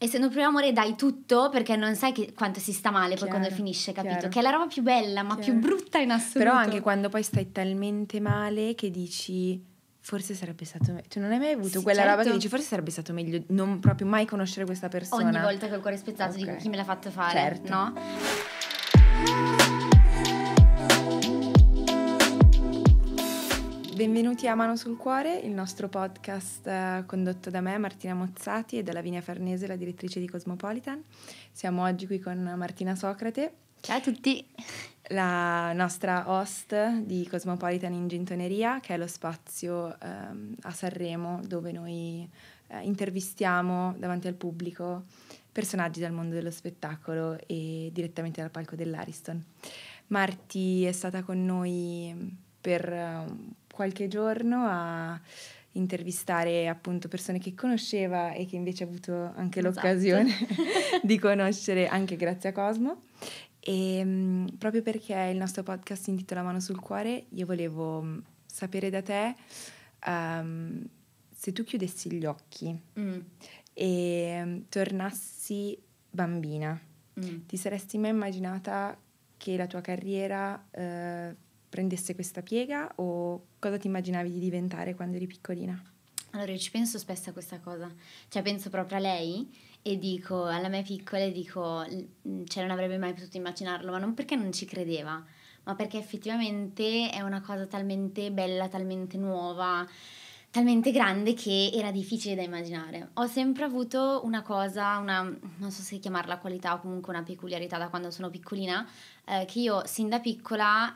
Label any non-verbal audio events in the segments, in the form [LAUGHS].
E se non proviamo amore dai tutto perché non sai che, quanto si sta male chiaro, poi quando finisce, capito? Chiaro. Che è la roba più bella, ma chiaro. più brutta in assoluto. Però anche quando poi stai talmente male che dici forse sarebbe stato meglio. Cioè tu non hai mai avuto sì, quella certo. roba che certo. dici forse sarebbe stato meglio non proprio mai conoscere questa persona. Ogni volta che ho il cuore spezzato okay. dico chi me l'ha fatto fare, certo. no? Benvenuti a Mano sul Cuore, il nostro podcast eh, condotto da me, Martina Mozzati, e da Lavinia Farnese, la direttrice di Cosmopolitan. Siamo oggi qui con Martina Socrate. Ciao a tutti! La nostra host di Cosmopolitan in Gintoneria, che è lo spazio ehm, a Sanremo dove noi eh, intervistiamo davanti al pubblico personaggi dal mondo dello spettacolo e direttamente dal palco dell'Ariston. Marti è stata con noi per ehm, qualche giorno a intervistare appunto persone che conosceva e che invece ha avuto anche esatto. l'occasione [LAUGHS] di conoscere anche grazie a Cosmo. E ehm, proprio perché il nostro podcast si intitola Mano sul cuore, io volevo mm, sapere da te um, se tu chiudessi gli occhi mm. e mm, tornassi bambina, mm. ti saresti mai immaginata che la tua carriera... Uh, prendesse questa piega o cosa ti immaginavi di diventare quando eri piccolina? Allora io ci penso spesso a questa cosa, cioè penso proprio a lei e dico alla mia piccola e dico mm, cioè non avrebbe mai potuto immaginarlo, ma non perché non ci credeva, ma perché effettivamente è una cosa talmente bella, talmente nuova, talmente grande che era difficile da immaginare. Ho sempre avuto una cosa, una, non so se chiamarla qualità o comunque una peculiarità da quando sono piccolina, eh, che io sin da piccola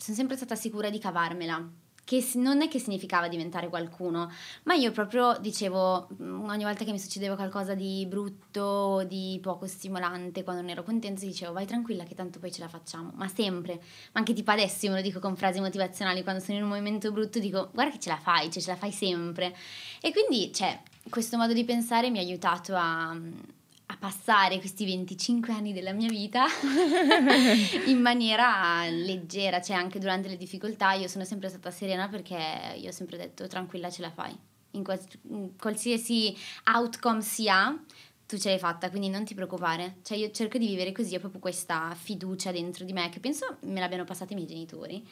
sono sempre stata sicura di cavarmela, che non è che significava diventare qualcuno, ma io proprio dicevo mm, ogni volta che mi succedeva qualcosa di brutto, di poco stimolante, quando non ero contenta, dicevo vai tranquilla che tanto poi ce la facciamo, ma sempre, ma anche tipo adesso io me lo dico con frasi motivazionali, quando sono in un momento brutto dico guarda che ce la fai, cioè ce la fai sempre. E quindi, cioè, questo modo di pensare mi ha aiutato a mm, a passare questi 25 anni della mia vita [LAUGHS] in maniera leggera, cioè anche durante le difficoltà io sono sempre stata serena perché io ho sempre detto tranquilla ce la fai, in, quals- in qualsiasi outcome sia tu ce l'hai fatta, quindi non ti preoccupare. Cioè io cerco di vivere così, ho proprio questa fiducia dentro di me che penso me l'abbiano passata i miei genitori.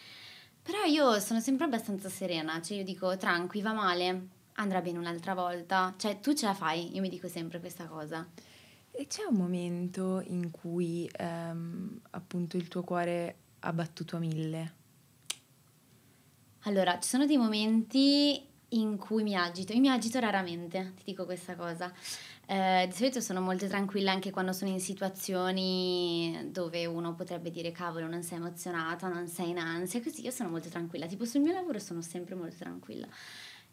Però io sono sempre abbastanza serena, cioè io dico tranqui, va male, andrà bene un'altra volta, cioè tu ce la fai, io mi dico sempre questa cosa. E c'è un momento in cui ehm, appunto il tuo cuore ha battuto a mille? Allora, ci sono dei momenti in cui mi agito. Io mi agito raramente, ti dico questa cosa. Eh, di solito sono molto tranquilla anche quando sono in situazioni dove uno potrebbe dire cavolo non sei emozionata, non sei in ansia, così io sono molto tranquilla. Tipo sul mio lavoro sono sempre molto tranquilla.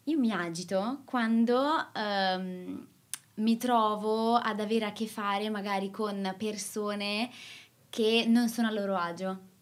Io mi agito quando ehm, mi trovo ad avere a che fare magari con persone che non sono a loro agio.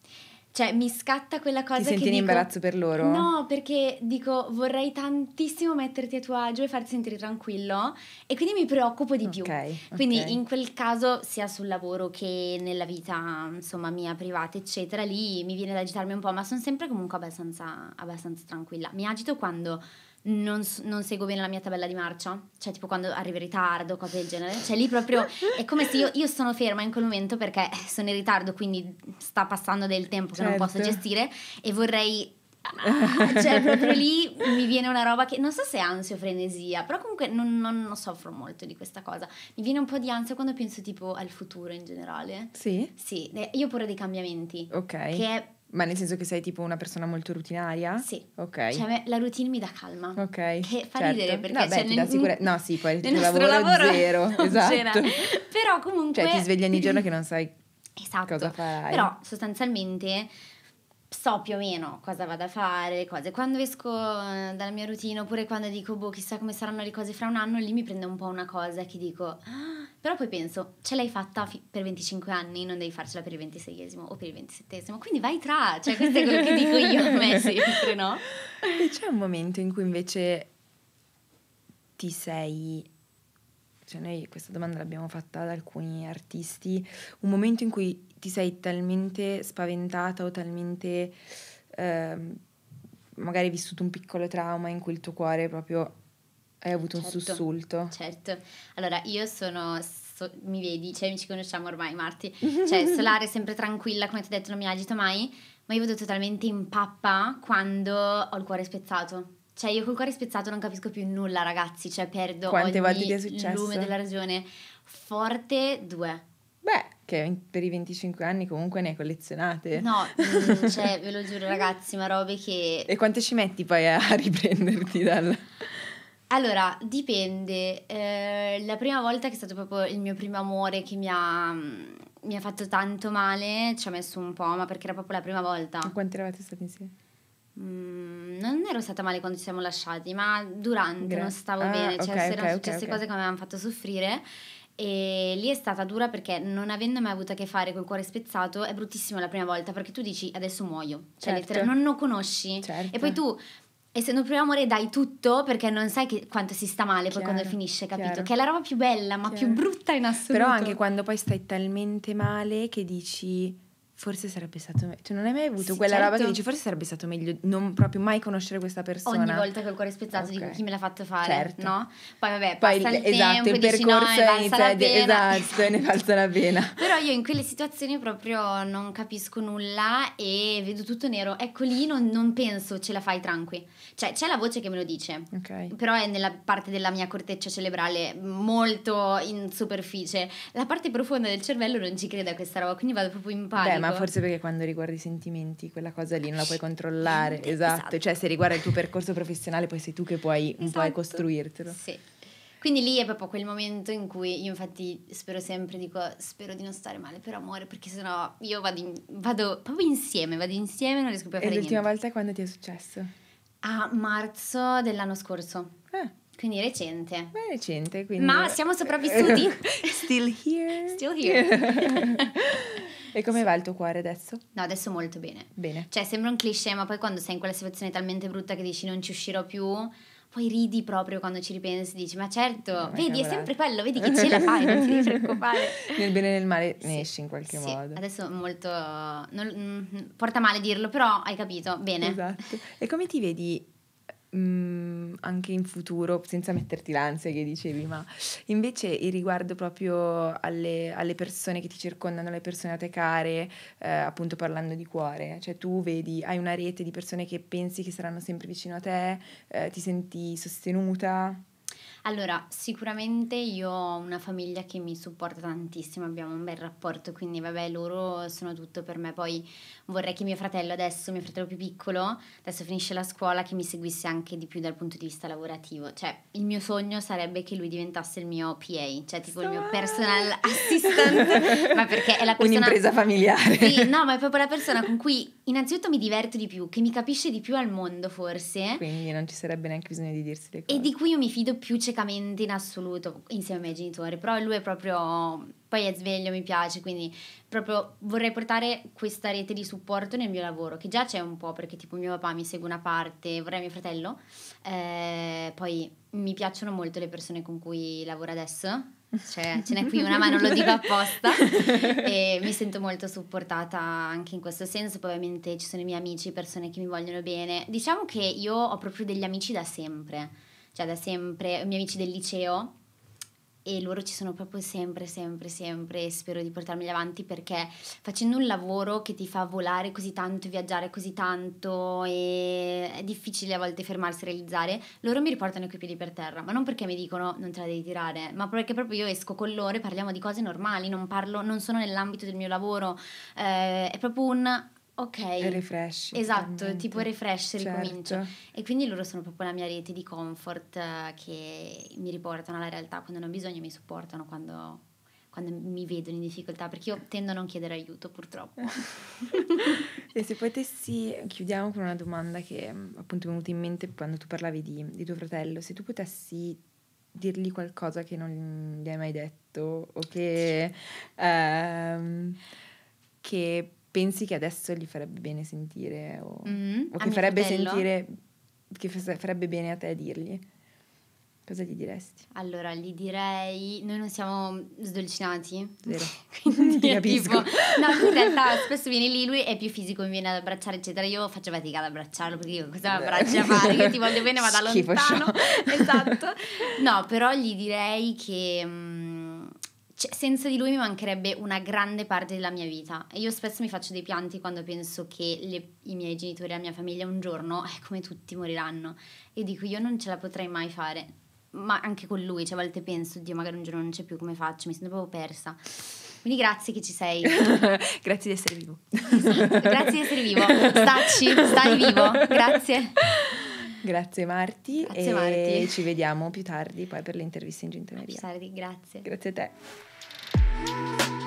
Cioè, mi scatta quella cosa Ti senti che in dico, imbarazzo per loro? No, perché dico, vorrei tantissimo metterti a tuo agio e farti sentire tranquillo e quindi mi preoccupo di più. Okay, quindi in quel caso, sia sul lavoro che nella vita, insomma, mia privata, eccetera, lì mi viene ad agitarmi un po', ma sono sempre comunque abbastanza, abbastanza tranquilla. Mi agito quando non, non, seguo bene la mia tabella di marcia, cioè tipo quando arrivo in ritardo, cose del genere, cioè lì proprio è come se io, io, sono ferma in quel momento perché sono in ritardo, quindi sta passando del tempo certo. che non posso certo. gestire e vorrei [LAUGHS] cioè proprio lì mi viene una roba che non so se è ansia o frenesia, però comunque non, non, non, soffro molto di questa cosa. Mi viene un po' di ansia quando penso tipo al futuro in generale. Sì. Sì, io ho dei cambiamenti. Ok. Che è ma nel senso che sei tipo una persona molto rutinaria? Sì. Ok. Cioè, la routine mi dà calma. Ok. Che fa certo. ridere perché no, beh, cioè, ti nel, sicure... [LAUGHS] no, sì, poi il tuo lavoro, lavoro zero. [LAUGHS] esatto. Però comunque. Cioè, ti svegli ogni giorno che non sai [LAUGHS] esatto. cosa farai. Però sostanzialmente so più o meno cosa vado a fare, le cose. Quando esco eh, dalla mia routine oppure quando dico, boh, chissà come saranno le cose fra un anno, lì mi prende un po' una cosa che dico. Ah, però poi penso, ce l'hai fatta fi- per 25 anni, non devi farcela per il 26esimo o per il 27esimo, quindi vai tra, cioè questo è quello che dico io a me sempre, no? E c'è un momento in cui invece ti sei... Cioè noi questa domanda l'abbiamo fatta ad alcuni artisti, un momento in cui ti sei talmente spaventata o talmente... Eh, magari vissuto un piccolo trauma in cui il tuo cuore proprio hai avuto certo, un sussulto. Certo. Allora, io sono... So, mi vedi, cioè ci conosciamo ormai, Marti. [LAUGHS] Cioè, solare sempre tranquilla, come ti ho detto, non mi agito mai. Ma io vado totalmente in pappa quando ho il cuore spezzato. Cioè, io col cuore spezzato non capisco più nulla, ragazzi. Cioè, perdo Quante ogni volte ti è lume della ragione. Forte, due. Beh, che per i 25 anni comunque ne hai collezionate. No, [LAUGHS] mm, cioè, ve lo giuro, ragazzi, ma robe che... E quante ci metti poi a riprenderti dal... Allora, dipende. Eh, la prima volta che è stato proprio il mio primo amore che mi ha, mm, mi ha fatto tanto male, ci ha messo un po', ma perché era proprio la prima volta. E quanti eravate stati insieme? Mm, non ero stata male quando ci siamo lasciati, ma durante Gra- non stavo ah, bene, cioè okay, erano okay, successe okay, cose che mi avevano fatto soffrire. E lì è stata dura perché non avendo mai avuto a che fare col cuore spezzato è bruttissimo la prima volta perché tu dici adesso muoio, cioè certo. non lo conosci certo. e poi tu essendo un primo amore dai tutto perché non sai che, quanto si sta male chiaro, poi quando finisce, capito? Chiaro. Che è la roba più bella ma chiaro. più brutta in assoluto. Però anche quando poi stai talmente male che dici forse sarebbe stato meglio. Cioè tu non hai mai avuto sì, quella certo. roba che certo. dici, forse sarebbe stato meglio non proprio mai conoscere questa persona. Ogni volta che ho il cuore spezzato okay. dico chi me l'ha fatto fare, certo. no? Poi vabbè, Poi, passa il esatto, tempo, il percorso dici, no, inizia, esatto, e ne valsa la pena. [LAUGHS] Però io in quelle situazioni proprio non capisco nulla e vedo tutto nero. Ecco lì non, non penso ce la fai tranqui. Cioè, c'è la voce che me lo dice. Okay. Però è nella parte della mia corteccia cerebrale molto in superficie. La parte profonda del cervello non ci crede a questa roba, quindi vado proprio in panico. Beh, ma esatto. forse perché quando riguardi i sentimenti quella cosa lì non la puoi controllare. Esatto. esatto. Cioè se riguarda il tuo percorso professionale poi sei tu che puoi un esatto. po' costruirtelo. Sì. Quindi lì è proprio quel momento in cui io infatti spero sempre, dico spero di non stare male per amore, perché sennò io vado, in, vado proprio insieme, vado insieme e non riesco più a fare e niente. E l'ultima volta quando ti è successo? A marzo dell'anno scorso. Eh. Quindi recente. Beh, recente, quindi. Ma siamo sopravvissuti. [LAUGHS] Still here. Still here. [LAUGHS] e come sì. va il tuo cuore adesso? No, adesso molto bene. Bene. Cioè, sembra un cliché, ma poi quando sei in quella situazione talmente brutta che dici non ci uscirò più, poi ridi proprio quando ci ripensi, dici ma certo, ma vedi è sempre quello, vedi che ce la fai, non ti devi [LAUGHS] preoccupare. Nel bene e nel male sì. ne esci in qualche sì. modo. Adesso molto... Non, mm, porta male dirlo, però hai capito, bene. Esatto. E come ti vedi mh, mm, anche in futuro, senza metterti l'ansia che dicevi, ma invece il riguardo proprio alle, alle persone che ti circondano, le persone a te care, eh, appunto parlando di cuore, cioè tu vedi, hai una rete di persone che pensi che saranno sempre vicino a te, eh, ti senti sostenuta? Allora, sicuramente io ho una famiglia che mi supporta tantissimo, abbiamo un bel rapporto, quindi vabbè, loro sono tutto per me. Poi vorrei che mio fratello adesso, mio fratello più piccolo, adesso finisce la scuola, che mi seguisse anche di più dal punto di vista lavorativo. Cioè, il mio sogno sarebbe che lui diventasse il mio PA, cioè tipo il mio personal assistant, [LAUGHS] ma perché è la persona... Un'impresa familiare. Sì, no, ma è proprio la persona con cui innanzitutto mi diverto di più, che mi capisce di più al mondo forse. Quindi non ci sarebbe neanche bisogno di dirsi le cose. E di cui io mi fido più più ciecamente in assoluto insieme ai miei genitori, però lui è proprio, poi è sveglio, mi piace, quindi proprio vorrei portare questa rete di supporto nel mio lavoro, che già c'è un po' perché tipo mio papà mi segue una parte, vorrei mio fratello, eh, poi mi piacciono molto le persone con cui lavoro adesso, cioè, ce n'è qui una ma non lo dico apposta [LAUGHS] e mi sento molto supportata anche in questo senso poi ovviamente ci sono i miei amici persone che mi vogliono bene diciamo che io ho proprio degli amici da sempre cioè da sempre, i miei amici del liceo e loro ci sono proprio sempre, sempre, sempre e spero di portarmi avanti perché facendo un lavoro che ti fa volare così tanto, viaggiare così tanto e è difficile a volte fermarsi e realizzare, loro mi riportano coi piedi per terra, ma non perché mi dicono non te la devi tirare, ma perché proprio io esco con loro e parliamo di cose normali, non parlo, non sono nell'ambito del mio lavoro, eh, è proprio un Ok. E refresh. Esatto, tipo refresh, ricomincio. Certo. E quindi loro sono proprio la mia rete di comfort eh, che mi riportano alla realtà quando ne ho bisogno, mi supportano quando, quando, mi vedono in difficoltà, perché io tendo a non chiedere aiuto purtroppo. [LAUGHS] e se potessi, chiudiamo con una domanda che mm, appunto mi è venuta in mente quando tu parlavi di, di tuo fratello, se tu potessi dirgli qualcosa che non gli hai mai detto o che... Sì. Um, che pensi che adesso gli farebbe bene sentire o, mm-hmm. o ah, che farebbe fratello. sentire che farebbe bene a te dirgli? Cosa gli diresti? Allora, gli direi, noi non siamo sdolcinati. Vero. [LAUGHS] quindi [LAUGHS] Ti capisco. Tipo, no, in realtà spesso viene lì, lui è più fisico, mi viene ad abbracciare, eccetera. Io faccio fatica ad abbracciarlo perché io cosa abbraccio a fare? Io ti voglio bene, vado da lontano. Schifo esatto. No, però gli direi che... Mh, mm, cioè, senza di lui mi mancherebbe una grande parte della mia vita. E io spesso mi faccio dei pianti quando penso che le, i miei genitori e la mia famiglia un giorno, eh, come tutti, moriranno. E dico, io non ce la potrei mai fare. Ma anche con lui, cioè, a volte penso, Dio, magari un giorno non c'è più come faccio, mi sento proprio persa. Quindi grazie che ci sei. [LAUGHS] grazie di essere vivo. Esatto. grazie di essere vivo. Stacci, stai vivo. Grazie. Grazie Marti. Grazie e Marti. ci vediamo più tardi poi per le interviste in Gentoneria. Più tardi, grazie. Grazie a te. Música